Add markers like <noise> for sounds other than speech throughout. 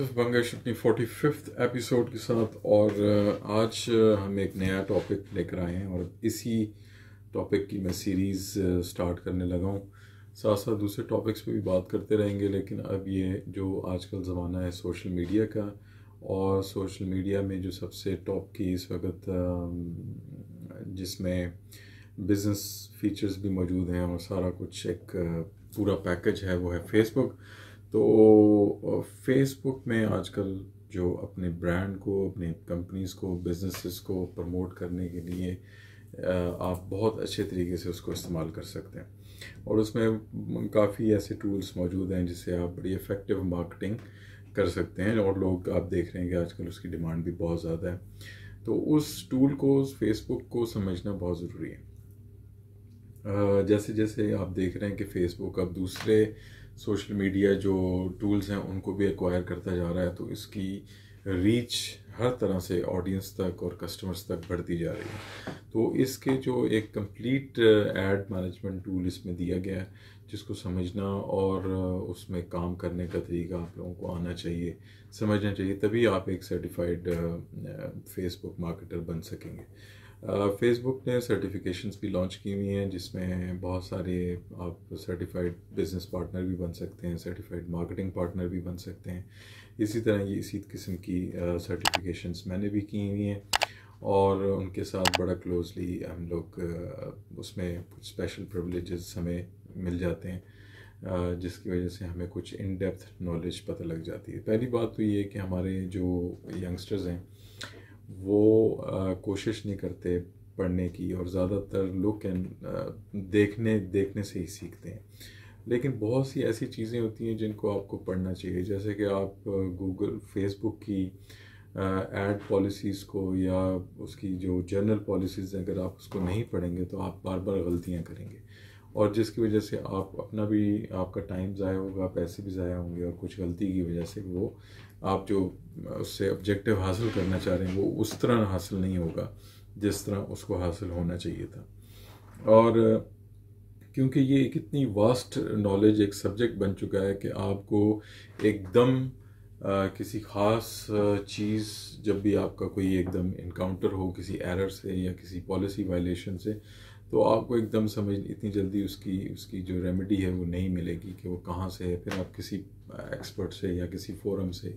आतिफ बंगश अपनी forty fifth episode के साथ और आज हम एक नया टॉपिक लेकर आए हैं और इसी टॉपिक की मैं सीरीज़ स्टार्ट करने लगा हूँ साथ साथ दूसरे टॉपिक्स पे भी बात करते रहेंगे लेकिन अब ये जो आजकल ज़माना है सोशल मीडिया का और सोशल मीडिया में जो सबसे टॉप की इस वक्त जिसमें बिज़नेस फीचर्स भी मौजूद हैं और सारा कुछ एक पूरा पैकेज है वो है फेसबुक तो फेसबुक में आजकल जो अपने ब्रांड को अपने कंपनीज़ को बिजनेसेस को प्रमोट करने के लिए आप बहुत अच्छे तरीके से उसको इस्तेमाल कर सकते हैं और उसमें काफ़ी ऐसे टूल्स मौजूद हैं जिससे आप बड़ी इफ़ेक्टिव मार्केटिंग कर सकते हैं और लोग आप देख रहे हैं कि आजकल उसकी डिमांड भी बहुत ज़्यादा है तो उस टूल को उस फेसबुक को समझना बहुत ज़रूरी है जैसे जैसे आप देख रहे हैं कि फेसबुक अब दूसरे सोशल मीडिया जो टूल्स हैं उनको भी एक्वायर करता जा रहा है तो इसकी रीच हर तरह से ऑडियंस तक और कस्टमर्स तक बढ़ती जा रही है तो इसके जो एक कंप्लीट एड मैनेजमेंट टूल इसमें दिया गया है जिसको समझना और uh, उसमें काम करने का तरीका आप लोगों को आना चाहिए समझना चाहिए तभी आप एक सर्टिफाइड फेसबुक मार्केटर बन सकेंगे फेसबुक uh, ने सर्टिफिकेशंस भी लॉन्च की हुई हैं जिसमें बहुत सारे आप सर्टिफाइड बिजनेस पार्टनर भी बन सकते हैं सर्टिफाइड मार्केटिंग पार्टनर भी बन सकते हैं इसी तरह ये इसी किस्म की सर्टिफिकेशंस uh, मैंने भी की हुई हैं और उनके साथ बड़ा क्लोजली हम लोग uh, उसमें कुछ स्पेशल प्रिवलेजेस हमें मिल जाते हैं जिसकी वजह से हमें कुछ इन डेप्थ नॉलेज पता लग जाती है पहली बात तो ये कि हमारे जो यंगस्टर्स हैं वो आ, कोशिश नहीं करते पढ़ने की और ज़्यादातर लुक एंड देखने देखने से ही सीखते हैं लेकिन बहुत सी ऐसी चीज़ें होती हैं जिनको आपको पढ़ना चाहिए जैसे कि आप गूगल फेसबुक की एड पॉलिसीज़ को या उसकी जो जनरल पॉलिसीज़ हैं अगर आप उसको नहीं पढ़ेंगे तो आप बार बार गलतियाँ करेंगे और जिसकी वजह से आप अपना भी आपका टाइम ज़ाया होगा पैसे भी ज़ाया होंगे और कुछ गलती की वजह से वो आप जो उससे ऑब्जेक्टिव हासिल करना चाह रहे हैं वो उस तरह हासिल नहीं होगा जिस तरह उसको हासिल होना चाहिए था और क्योंकि ये एक इतनी वास्ट नॉलेज एक सब्जेक्ट बन चुका है कि आपको एकदम किसी ख़ास चीज़ जब भी आपका कोई एकदम इनकाउंटर हो किसी एरर से या किसी पॉलिसी वायलेशन से तो आपको एकदम समझ इतनी जल्दी उसकी उसकी जो रेमेडी है वो नहीं मिलेगी कि वो कहाँ से है फिर आप किसी एक्सपर्ट से या किसी फोरम से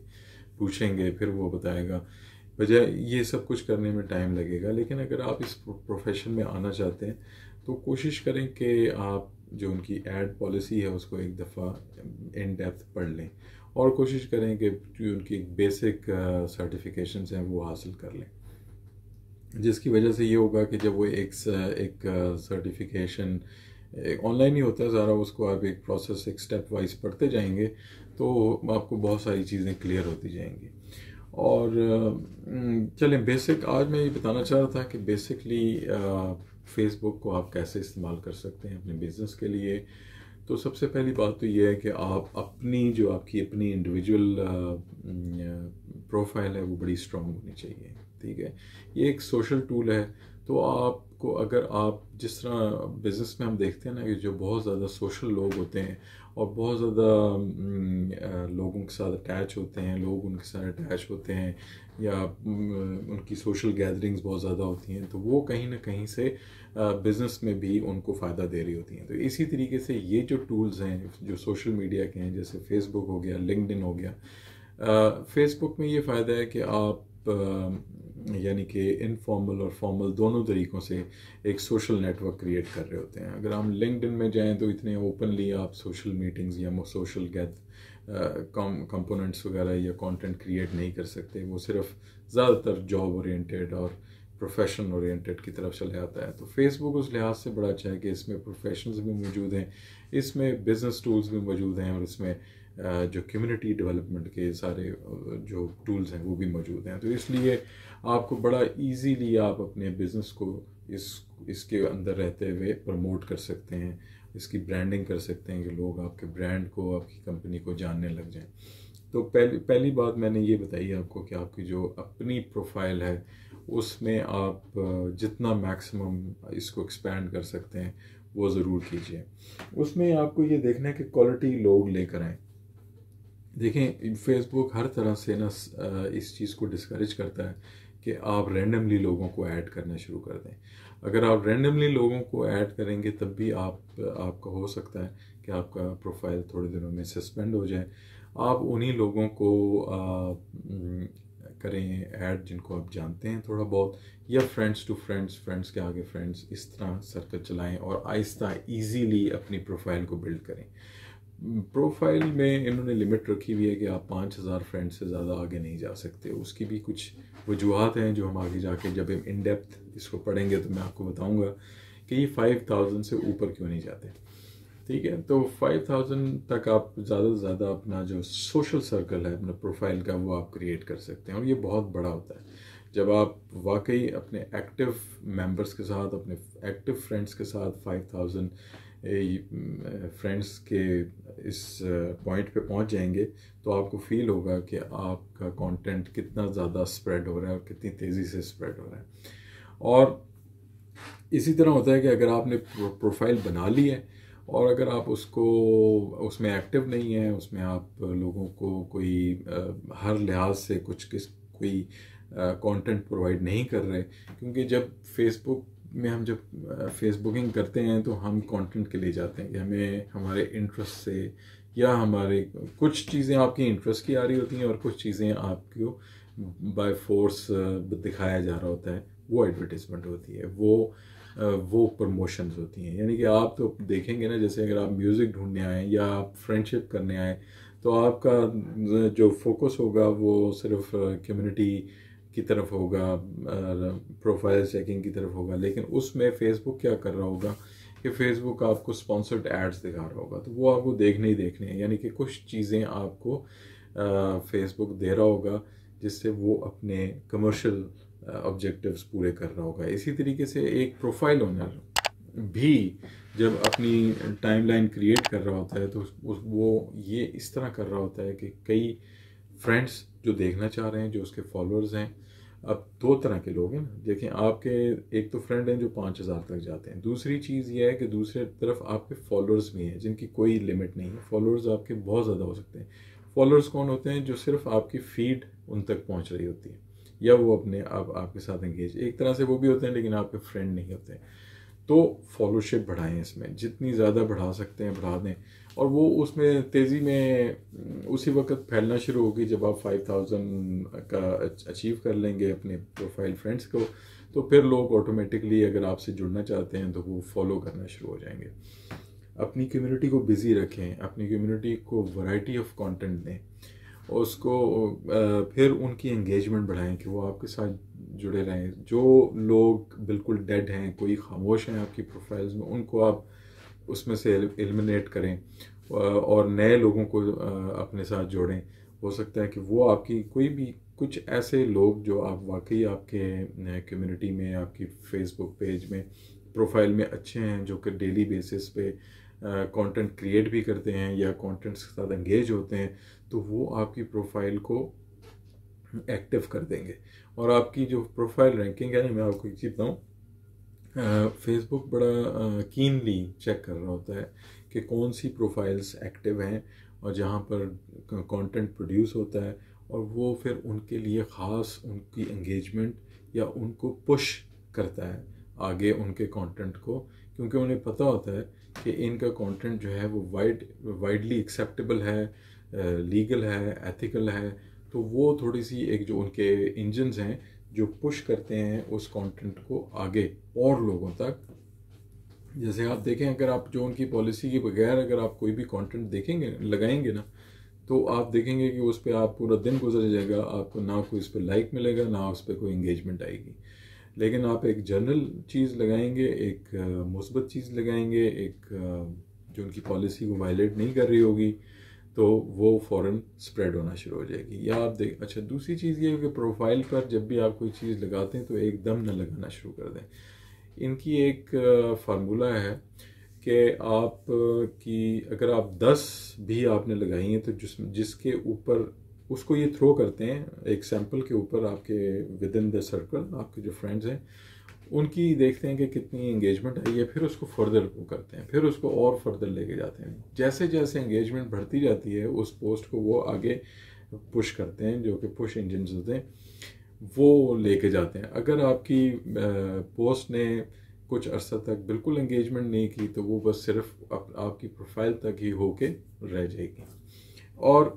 पूछेंगे फिर वो बताएगा बजाय ये सब कुछ करने में टाइम लगेगा लेकिन अगर आप इस प्रोफेशन में आना चाहते हैं तो कोशिश करें कि आप जो उनकी एड पॉलिसी है उसको एक दफ़ा इन डेप्थ पढ़ लें और कोशिश करें कि जो उनकी बेसिक सर्टिफिकेशन हैं वो हासिल कर लें जिसकी वजह से ये होगा कि जब वो एक एक सर्टिफिकेशन ऑनलाइन ही होता है ज़रा उसको आप एक प्रोसेस एक स्टेप वाइज पढ़ते जाएंगे तो आपको बहुत सारी चीज़ें क्लियर होती जाएंगी और चलें बेसिक आज मैं ये बताना चाह रहा था कि बेसिकली फेसबुक को आप कैसे इस्तेमाल कर सकते हैं अपने बिज़नेस के लिए तो सबसे पहली बात तो ये है कि आप अपनी जो आपकी अपनी इंडिविजुअल प्रोफाइल है वो बड़ी स्ट्रांग होनी चाहिए ठीक है ये एक सोशल टूल है तो आपको अगर आप जिस तरह बिज़नेस में हम देखते हैं ना कि जो बहुत ज़्यादा सोशल लोग होते हैं और बहुत ज़्यादा लोगों के साथ अटैच होते हैं लोग उनके साथ अटैच होते हैं या उनकी सोशल गैदरिंग्स बहुत ज़्यादा होती हैं तो वो कहीं ना कहीं से बिज़नेस में भी उनको फ़ायदा दे रही होती हैं तो इसी तरीके से ये जो टूल्स हैं जो सोशल मीडिया के हैं जैसे फेसबुक हो गया लिंकड हो गया फेसबुक में ये फ़ायदा है कि आप यानी कि इनफॉर्मल और फॉर्मल दोनों तरीक़ों से एक सोशल नेटवर्क क्रिएट कर रहे होते हैं अगर हम लिंकड में जाएँ तो इतने ओपनली आप सोशल मीटिंग्स या सोशल गैद कंपोनेंट्स वगैरह या कंटेंट क्रिएट नहीं कर सकते वो सिर्फ ज़्यादातर जॉब ओरिएंटेड और प्रोफेशन ओरिएंटेड की तरफ चले आता है तो फेसबुक उस लिहाज से बड़ा अच्छा है कि इसमें प्रोफेशनल्स भी मौजूद हैं इसमें बिज़नेस टूल्स भी मौजूद हैं और इसमें जो कम्युनिटी डेवलपमेंट के सारे जो टूल्स हैं वो भी मौजूद हैं तो इसलिए आपको बड़ा इजीली आप अपने बिज़नेस को इस इसके अंदर रहते हुए प्रमोट कर सकते हैं इसकी ब्रांडिंग कर सकते हैं कि लोग आपके ब्रांड को आपकी कंपनी को जानने लग जाएं तो पहली पहली बात मैंने ये बताई आपको कि आपकी जो अपनी प्रोफाइल है उसमें आप जितना मैक्सिमम इसको एक्सपेंड कर सकते हैं वो ज़रूर कीजिए उसमें आपको ये देखना है कि क्वालिटी लोग लेकर आए देखें फेसबुक हर तरह से ना इस चीज़ को डिस्करेज करता है कि आप रैंडमली लोगों को ऐड करना शुरू कर दें अगर आप रैंडमली लोगों को ऐड करेंगे तब भी आप आपका हो सकता है कि आपका प्रोफाइल थोड़े दिनों में सस्पेंड हो जाए आप उन्हीं लोगों को आ, करें ऐड जिनको आप जानते हैं थोड़ा बहुत या फ्रेंड्स टू फ्रेंड्स फ्रेंड्स के आगे फ्रेंड्स इस तरह सर्कल चलाएं और आहिस्ता इजीली अपनी प्रोफाइल को बिल्ड करें प्रोफाइल में इन्होंने लिमिट रखी हुई है कि आप पाँच हज़ार फ्रेंड्स से ज़्यादा आगे नहीं जा सकते उसकी भी कुछ वजूहत हैं जो हम आगे जाके जब हम इन डेप्थ इसको पढ़ेंगे तो मैं आपको बताऊँगा कि ये फाइव थाउजेंड से ऊपर क्यों नहीं जाते ठीक है तो फाइव थाउजेंड तक आप ज़्यादा से ज़्यादा अपना जो सोशल सर्कल है अपना प्रोफाइल का वो आप क्रिएट कर सकते हैं और ये बहुत बड़ा होता है जब आप वाकई अपने एक्टिव मेंबर्स के साथ अपने एक्टिव फ्रेंड्स के साथ फाइव थाउजेंड फ्रेंड्स के इस पॉइंट पे पहुंच जाएंगे तो आपको फील होगा कि आपका कंटेंट कितना ज़्यादा स्प्रेड हो रहा है और कितनी तेज़ी से स्प्रेड हो रहा है और इसी तरह होता है कि अगर आपने प्रोफाइल बना ली है और अगर आप उसको उसमें एक्टिव नहीं हैं उसमें आप लोगों को कोई हर लिहाज से कुछ किस कोई कंटेंट प्रोवाइड नहीं कर रहे क्योंकि जब फेसबुक में हम जब फेसबुकिंग करते हैं तो हम कंटेंट के लिए जाते हैं कि हमें हमारे इंटरेस्ट से या हमारे कुछ चीज़ें आपकी इंटरेस्ट की आ रही होती हैं और कुछ चीज़ें आपको बाय फोर्स दिखाया जा रहा होता है वो एडवर्टीज़मेंट होती है वो वो प्रमोशंस होती हैं यानी कि आप तो देखेंगे ना जैसे अगर आप म्यूज़िक ढूंढने आएँ या आप फ्रेंडशिप करने आएँ तो आपका जो फोकस होगा वो सिर्फ कम्युनिटी की तरफ होगा प्रोफाइल चेकिंग की तरफ होगा लेकिन उसमें फेसबुक क्या कर रहा होगा कि फेसबुक आपको स्पॉन्सर्ड एड्स दिखा रहा होगा तो वो आपको देखने ही देखने हैं यानी कि कुछ चीज़ें आपको फेसबुक दे रहा होगा जिससे वो अपने कमर्शियल ऑब्जेक्टिव्स पूरे कर रहा होगा इसी तरीके से एक प्रोफाइल ओनर भी जब अपनी टाइमलाइन क्रिएट कर रहा होता है तो उस वो ये इस तरह कर रहा होता है कि कई फ्रेंड्स जो देखना चाह रहे हैं जो उसके फॉलोअर्स हैं अब दो तरह के लोग हैं ना देखें आपके एक तो फ्रेंड हैं जो पाँच हज़ार तक जाते हैं दूसरी चीज़ यह है कि दूसरे तरफ आपके फॉलोअर्स भी हैं जिनकी कोई लिमिट नहीं है फॉलोअर्स आपके बहुत ज़्यादा हो सकते हैं फॉलोअर्स कौन होते हैं जो सिर्फ आपकी फीड उन तक पहुँच रही होती है या वो अपने आप आपके साथ एंगेज एक तरह से वो भी होते हैं लेकिन आपके फ्रेंड नहीं होते तो फॉलोशिप बढ़ाएं इसमें जितनी ज़्यादा बढ़ा सकते हैं बढ़ा दें और वो उसमें तेज़ी में उसी वक्त फैलना शुरू होगी जब आप फाइव थाउजेंड का अचीव कर लेंगे अपने प्रोफाइल फ्रेंड्स को तो फिर लोग ऑटोमेटिकली अगर आपसे जुड़ना चाहते हैं तो वो फॉलो करना शुरू हो जाएंगे अपनी कम्युनिटी को बिज़ी रखें अपनी कम्युनिटी को वैरायटी ऑफ कंटेंट दें उसको फिर उनकी एंगेजमेंट बढ़ाएं कि वो आपके साथ जुड़े रहें जो लोग बिल्कुल डेड हैं कोई खामोश हैं आपकी प्रोफाइल्स में उनको आप उसमें से एलिमिनेट करें और नए लोगों को अपने साथ जोड़ें हो सकता है कि वो आपकी कोई भी कुछ ऐसे लोग जो आप वाकई आपके कम्युनिटी में आपकी फेसबुक पेज में प्रोफाइल में अच्छे हैं जो कि डेली बेसिस पे कंटेंट क्रिएट भी करते हैं या कंटेंट्स के साथ एंगेज होते हैं तो वो आपकी प्रोफाइल को एक्टिव कर देंगे और आपकी जो प्रोफाइल रैंकिंग है मैं आपको एक चीज़ बताऊँ फेसबुक बड़ा कीनली चेक कर रहा होता है कि कौन सी प्रोफाइल्स एक्टिव हैं और जहाँ पर कंटेंट प्रोड्यूस होता है और वो फिर उनके लिए ख़ास उनकी एंगेजमेंट या उनको पुश करता है आगे उनके कंटेंट को क्योंकि उन्हें पता होता है कि इनका कंटेंट जो है वो वाइड वाइडली एक्सेप्टेबल है लीगल है एथिकल है तो वो थोड़ी सी एक जो उनके इंजन्स हैं जो पुश करते हैं उस कंटेंट को आगे और लोगों तक जैसे आप देखें अगर आप जो उनकी पॉलिसी के बगैर अगर आप कोई भी कंटेंट देखेंगे लगाएंगे ना तो आप देखेंगे कि उस पर आप पूरा दिन गुजर जाएगा आपको ना कोई उस पर लाइक मिलेगा ना उस पर कोई इंगेजमेंट आएगी लेकिन आप एक जनरल चीज़ लगाएंगे एक मुस्बत चीज़ लगाएंगे एक जो उनकी पॉलिसी को वायलेट नहीं कर रही होगी तो वो फ़ौर स्प्रेड होना शुरू हो जाएगी या आप देख अच्छा दूसरी चीज़ ये है कि प्रोफाइल पर जब भी आप कोई चीज़ लगाते हैं तो एक दम न लगाना शुरू कर दें इनकी एक फार्मूला है कि आप की अगर आप दस भी आपने लगाई हैं तो जिस जिसके ऊपर उसको ये थ्रो करते हैं एक सैम्पल के ऊपर आपके विद इन द सर्कल आपके जो फ्रेंड्स हैं उनकी देखते हैं कि कितनी इंगेजमेंट आई है फिर उसको फर्दर वो करते हैं फिर उसको और फर्दर लेके जाते हैं जैसे जैसे इंगेजमेंट बढ़ती जाती है उस पोस्ट को वो आगे पुश करते हैं जो कि पुश इंजन होते हैं वो लेके जाते हैं अगर आपकी पोस्ट ने कुछ अर्सा तक बिल्कुल इंगेजमेंट नहीं की तो वो बस सिर्फ आप, आपकी प्रोफाइल तक ही होके रह जाएगी और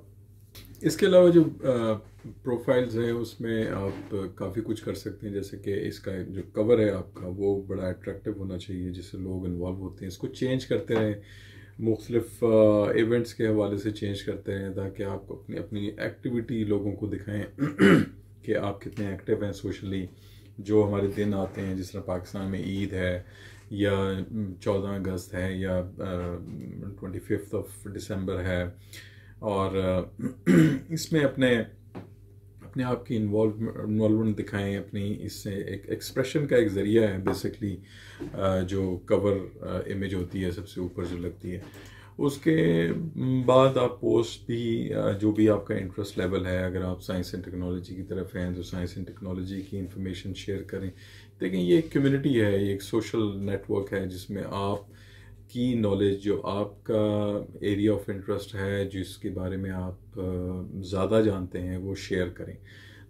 इसके अलावा जो प्रोफाइल्स हैं उसमें आप काफ़ी कुछ कर सकते हैं जैसे कि इसका जो कवर है आपका वो बड़ा अट्रैक्टिव होना चाहिए जिससे लोग इन्वॉल्व होते हैं इसको चेंज करते रहें मुख्तलिफ इवेंट्स के हवाले से चेंज करते रहें ताकि आप अपनी अपनी एक्टिविटी लोगों को दिखाएं <clears throat> कि आप कितने एक्टिव हैं सोशली जो हमारे दिन आते हैं जिस तरह पाकिस्तान में ईद है या चौदह अगस्त है या ट्वेंटी फिफ्थ ऑफ दिसंबर है और <clears throat> इसमें अपने अपने आप की इन्वॉल्व इन्वॉलमेंट दिखाएं अपनी इससे एक एक्सप्रेशन का एक ज़रिया है बेसिकली जो कवर इमेज होती है सबसे ऊपर जो लगती है उसके बाद आप पोस्ट भी जो भी आपका इंटरेस्ट लेवल है अगर आप साइंस एंड टेक्नोलॉजी की तरफ हैं तो साइंस एंड टेक्नोलॉजी की इंफॉर्मेशन शेयर करें देखें ये एक कम्युनिटी है ये एक सोशल नेटवर्क है जिसमें आप की नॉलेज जो आपका एरिया ऑफ इंटरेस्ट है जिसके बारे में आप ज़्यादा जानते हैं वो शेयर करें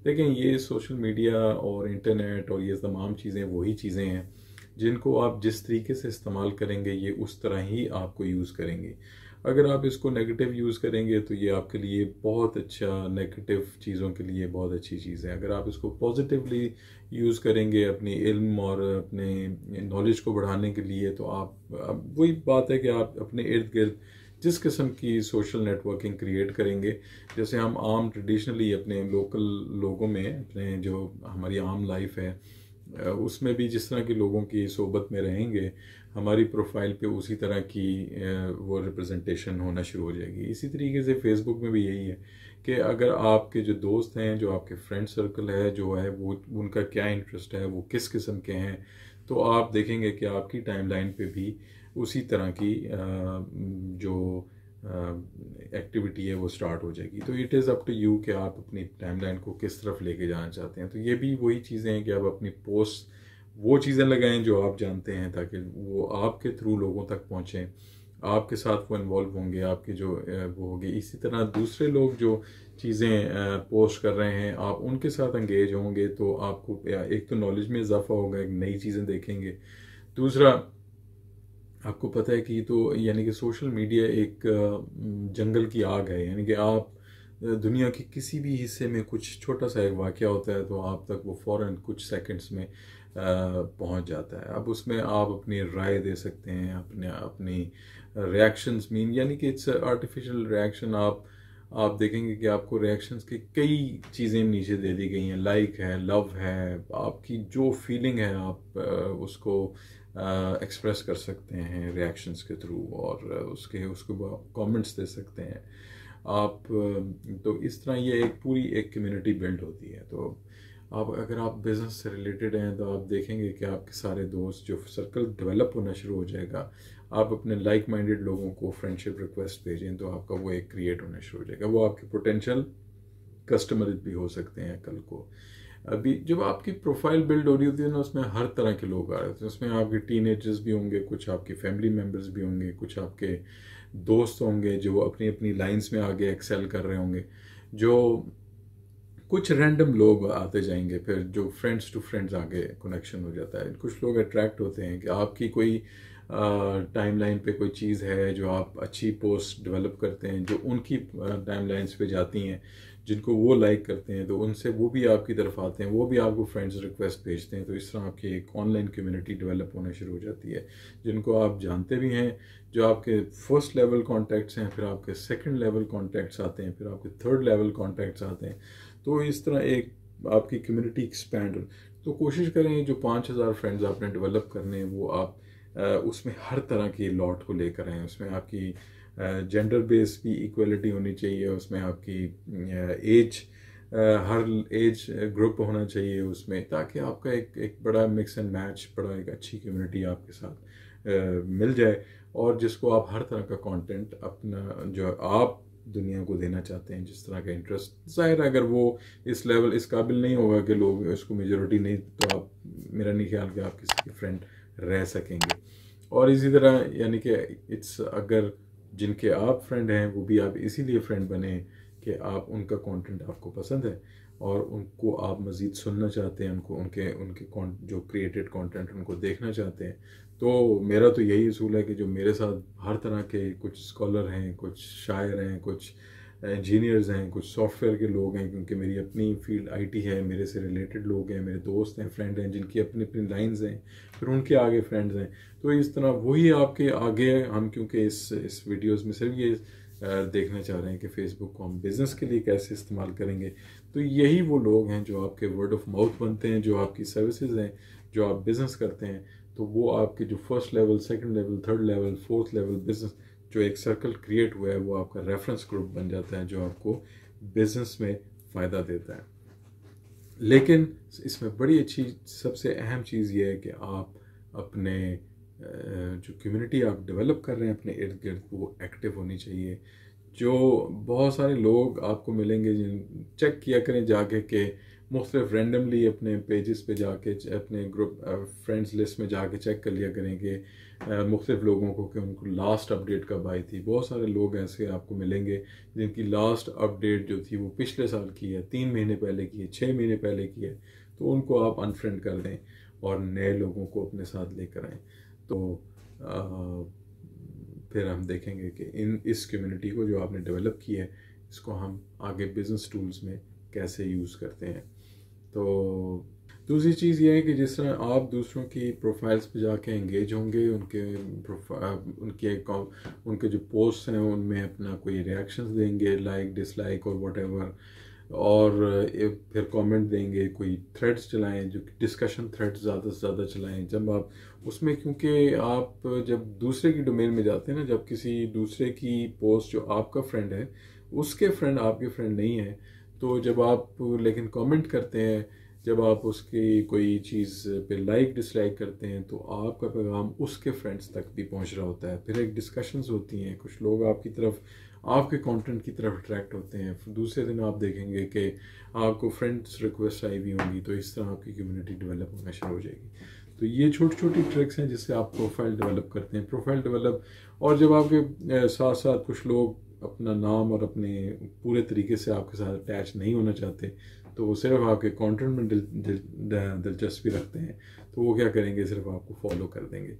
देखें ये सोशल मीडिया और इंटरनेट और ये तमाम चीज़ें वही चीज़ें हैं जिनको आप जिस तरीके से इस्तेमाल करेंगे ये उस तरह ही आपको यूज़ करेंगे अगर आप इसको नेगेटिव यूज़ करेंगे तो ये आपके लिए बहुत अच्छा नेगेटिव चीज़ों के लिए बहुत अच्छी चीज़ है अगर आप इसको पॉजिटिवली यूज़ करेंगे अपनी इल्म और अपने नॉलेज को बढ़ाने के लिए तो आप, आप वही बात है कि आप अपने इर्द गिर्द जिस किस्म की सोशल नेटवर्किंग क्रिएट करेंगे जैसे हम आम ट्रेडिशनली अपने लोकल लोगों में अपने जो हमारी आम लाइफ है उसमें भी जिस तरह के लोगों की सोबत में रहेंगे हमारी प्रोफाइल पे उसी तरह की वो रिप्रेजेंटेशन होना शुरू हो जाएगी इसी तरीके से फेसबुक में भी यही है कि अगर आपके जो दोस्त हैं जो आपके फ्रेंड सर्कल है जो है वो उनका क्या इंटरेस्ट है वो किस किस्म के हैं तो आप देखेंगे कि आपकी टाइमलाइन पे भी उसी तरह की जो एक्टिविटी है वो स्टार्ट हो जाएगी तो it is up to you कि आप अपनी टाइमलाइन को किस तरफ लेके जाना चाहते हैं तो ये भी वही चीज़ें हैं कि आप अपनी पोस्ट वो चीज़ें लगाएं जो आप जानते हैं ताकि वो आपके थ्रू लोगों तक पहुँचें आपके साथ वो इन्वॉल्व होंगे आपके जो वो होंगे इसी तरह दूसरे लोग जो चीज़ें पोस्ट कर रहे हैं आप उनके साथ इंगेज होंगे तो आपको एक तो नॉलेज में इजाफा होगा एक नई चीज़ें देखेंगे दूसरा आपको पता है कि तो यानी कि सोशल मीडिया एक जंगल की आग है यानी कि आप दुनिया के किसी भी हिस्से में कुछ छोटा सा एक वाक़ होता है तो आप तक वो फ़ौर कुछ सेकेंड्स में पहुंच जाता है अब उसमें आप अपनी राय दे सकते हैं अपने अपनी रिएक्शंस मीन यानी कि इट्स आर्टिफिशियल रिएक्शन आप आप देखेंगे कि आपको रिएक्शंस की कई चीज़ें नीचे दे दी गई हैं लाइक है लव है आपकी जो फीलिंग है आप उसको एक्सप्रेस कर सकते हैं रिएक्शंस के थ्रू और उसके उसको कमेंट्स दे सकते हैं आप तो इस तरह ये एक पूरी एक कम्युनिटी बिल्ड होती है तो आप अगर आप बिज़नेस से रिलेटेड हैं तो आप देखेंगे कि आपके सारे दोस्त जो सर्कल डेवलप होना शुरू हो जाएगा आप अपने लाइक माइंडेड लोगों को फ्रेंडशिप रिक्वेस्ट भेजें तो आपका वो एक क्रिएट होना शुरू हो जाएगा वो आपके पोटेंशियल कस्टमर भी हो सकते हैं कल को अभी जब आपकी प्रोफाइल बिल्ड हो रही होती है ना उसमें हर तरह के लोग आ रहे होते हैं उसमें आपके टीन भी होंगे कुछ आपके फैमिली मेम्बर्स भी होंगे कुछ आपके दोस्त होंगे जो अपनी अपनी लाइन्स में आगे एक्सेल कर रहे होंगे जो कुछ रैंडम लोग आते जाएंगे फिर जो फ्रेंड्स टू फ्रेंड्स आगे कनेक्शन हो जाता है कुछ लोग अट्रैक्ट होते हैं कि आपकी कोई टाइमलाइन पे कोई चीज़ है जो आप अच्छी पोस्ट डेवलप करते हैं जो उनकी टाइमलाइंस पे जाती हैं जिनको वो लाइक करते हैं तो उनसे वो भी आपकी तरफ आते हैं वो भी आपको फ्रेंड्स रिक्वेस्ट भेजते हैं तो इस तरह आपकी एक ऑनलाइन कम्युनिटी डेवलप होना शुरू हो जाती है जिनको आप जानते भी हैं जो आपके फर्स्ट लेवल कॉन्टैक्ट्स हैं फिर आपके सेकेंड लेवल कॉन्टैक्ट्स आते हैं फिर आपके थर्ड लेवल कॉन्टैक्ट्स आते हैं तो इस तरह एक आपकी कम्युनिटी एक्सपैंड तो कोशिश करें जो पाँच हज़ार फ्रेंड्स आपने डेवलप करने वो आप उसमें हर तरह के लॉट को लेकर आएँ उसमें आपकी जेंडर बेस भी इक्वलिटी होनी चाहिए उसमें आपकी एज हर एज ग्रुप होना चाहिए उसमें ताकि आपका एक एक बड़ा मिक्स एंड मैच बड़ा एक अच्छी कम्युनिटी आपके साथ मिल जाए और जिसको आप हर तरह का कंटेंट अपना जो आप दुनिया को देना चाहते हैं जिस तरह का इंटरेस्ट ज़ाहिर है अगर वो इस लेवल इस काबिल नहीं होगा कि लोग इसको मेजोरिटी नहीं तो आप मेरा नहीं ख्याल कि आप किसी के फ्रेंड रह सकेंगे और इसी तरह यानी कि इट्स अगर जिनके आप फ्रेंड हैं वो भी आप इसीलिए फ्रेंड बने कि आप उनका कंटेंट आपको पसंद है और उनको आप मज़ीद सुनना चाहते हैं उनको उनके उनके जो क्रिएटेड कंटेंट उनको देखना चाहते हैं तो मेरा तो यही असूल है कि जो मेरे साथ हर तरह के कुछ स्कॉलर हैं कुछ शायर हैं कुछ इंजीनियर्स हैं कुछ सॉफ्टवेयर के लोग हैं क्योंकि मेरी अपनी फील्ड आईटी है मेरे से रिलेटेड लोग हैं मेरे दोस्त हैं फ्रेंड हैं जिनकी अपनी अपनी लाइंस हैं फिर उनके आगे फ्रेंड्स हैं तो इस तरह वही आपके आगे हम क्योंकि इस इस वीडियोस में सिर्फ ये देखना चाह रहे हैं कि फेसबुक को हम बिज़नेस के लिए कैसे इस्तेमाल करेंगे तो यही वो लोग हैं जो आपके वर्ड ऑफ माउथ बनते हैं जो आपकी सर्विसेज हैं जो आप बिज़नेस करते हैं तो वो आपके जो first level second level third level fourth level business जो एक सर्कल क्रिएट हुआ है वो आपका रेफरेंस ग्रुप बन जाता है जो आपको बिज़नेस में फ़ायदा देता है लेकिन इसमें बड़ी अच्छी सबसे अहम चीज़ ये है कि आप अपने जो कम्युनिटी आप डेवलप कर रहे हैं अपने इर्द गिर्द वो एक्टिव होनी चाहिए जो बहुत सारे लोग आपको मिलेंगे जिन चेक किया करें जाके के मुख्तलिफ रेंडमली अपने पेजेस पे जाके अपने ग्रुप फ्रेंड्स लिस्ट में जाके चेक कर लिया करेंगे मुख्तु लोगों को कि उनको लास्ट अपडेट कब आई थी बहुत सारे लोग ऐसे आपको मिलेंगे जिनकी लास्ट अपडेट जो थी वो पिछले साल की है तीन महीने पहले की है छः महीने पहले की है तो उनको आप अनफ्रेंड कर दें और नए लोगों को अपने साथ लेकर आएँ तो आ, फिर हम देखेंगे कि इन इस कम्युनिटी को जो आपने डेवलप की है इसको हम आगे बिजनेस टूल्स में कैसे यूज़ करते हैं तो दूसरी चीज़ ये है कि जिस तरह आप दूसरों की प्रोफाइल्स पे जाके एंगेज होंगे उनके उनके उनके जो पोस्ट हैं उनमें अपना कोई रिएक्शंस देंगे लाइक डिसलाइक और वट और फिर कमेंट देंगे कोई थ्रेड्स चलाएं जो डिस्कशन थ्रेड्स ज़्यादा से ज़्यादा चलाएं जब आप उसमें क्योंकि आप जब दूसरे की डोमेन में जाते हैं ना जब किसी दूसरे की पोस्ट जो आपका फ्रेंड है उसके फ्रेंड आपके फ्रेंड नहीं है तो जब आप लेकिन कमेंट करते हैं जब आप उसकी कोई चीज़ पे लाइक डिसलाइक करते हैं तो आपका पैगाम उसके फ्रेंड्स तक भी पहुंच रहा होता है फिर एक डिस्कशंस होती हैं कुछ लोग आपकी तरफ आपके कंटेंट की तरफ अट्रैक्ट होते हैं दूसरे दिन आप देखेंगे कि आपको फ्रेंड्स रिक्वेस्ट आई भी होंगी तो इस तरह आपकी कम्युनिटी डेवलप होना शुरू हो जाएगी तो ये छोटी छोटी ट्रिक्स हैं जिससे आप प्रोफाइल डेवलप करते हैं प्रोफाइल डेवलप और जब आपके साथ साथ कुछ लोग अपना नाम और अपने पूरे तरीके से आपके साथ अटैच नहीं होना चाहते तो वो सिर्फ आपके कंटेंट में दिल, दिल, दिलचस्पी रखते हैं तो वो क्या करेंगे सिर्फ आपको फॉलो कर देंगे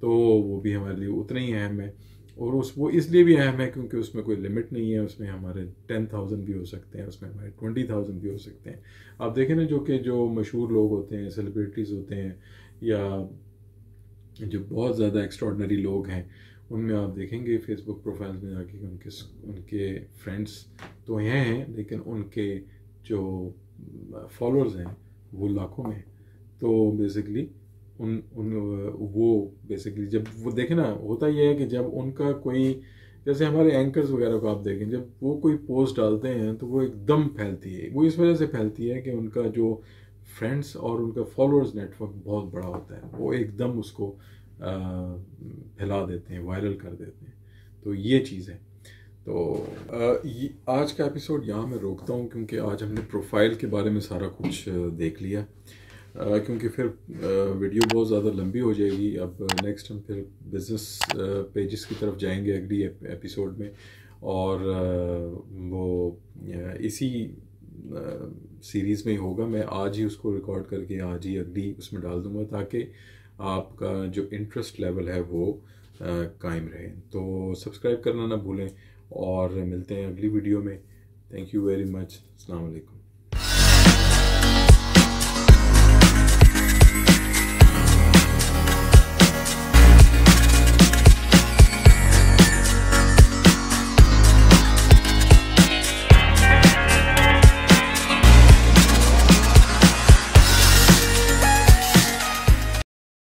तो वो भी हमारे लिए उतने ही अहम है और उस वो इसलिए भी अहम है क्योंकि उसमें कोई लिमिट नहीं है उसमें हमारे टेन थाउजेंड भी हो सकते हैं उसमें हमारे ट्वेंटी थाउजेंड भी हो सकते हैं आप देखें ना जो कि जो मशहूर लोग होते हैं सेलिब्रिटीज़ होते हैं या जो बहुत ज़्यादा एक्स्ट्रॉडनरी लोग हैं उनमें आप देखेंगे फेसबुक प्रोफाइल्स में जाके उनके उनके फ्रेंड्स तो हैं लेकिन उनके जो फॉलोअर्स हैं वो लाखों में तो बेसिकली उन उन वो बेसिकली जब वो देखें ना होता ये है कि जब उनका कोई जैसे हमारे एंकर्स वगैरह को आप देखें जब वो कोई पोस्ट डालते हैं तो वो एकदम फैलती है वो इस वजह से फैलती है कि उनका जो फ्रेंड्स और उनका फॉलोअर्स नेटवर्क बहुत बड़ा होता है वो एकदम उसको फैला देते हैं वायरल कर देते हैं तो ये चीज़ है तो आ, आज का एपिसोड यहाँ मैं रोकता हूँ क्योंकि आज हमने प्रोफाइल के बारे में सारा कुछ देख लिया Uh, क्योंकि फिर वीडियो uh, बहुत ज़्यादा लंबी हो जाएगी अब नेक्स्ट uh, हम फिर बिज़नेस पेजेस की तरफ जाएंगे अगली एपिसोड में और वो इसी सीरीज़ में ही होगा मैं आज ही उसको रिकॉर्ड करके आज ही अगली उसमें डाल दूंगा ताकि आपका जो इंटरेस्ट लेवल है वो कायम रहे तो सब्सक्राइब करना ना भूलें और मिलते हैं अगली वीडियो में थैंक यू वेरी मच अलैक्म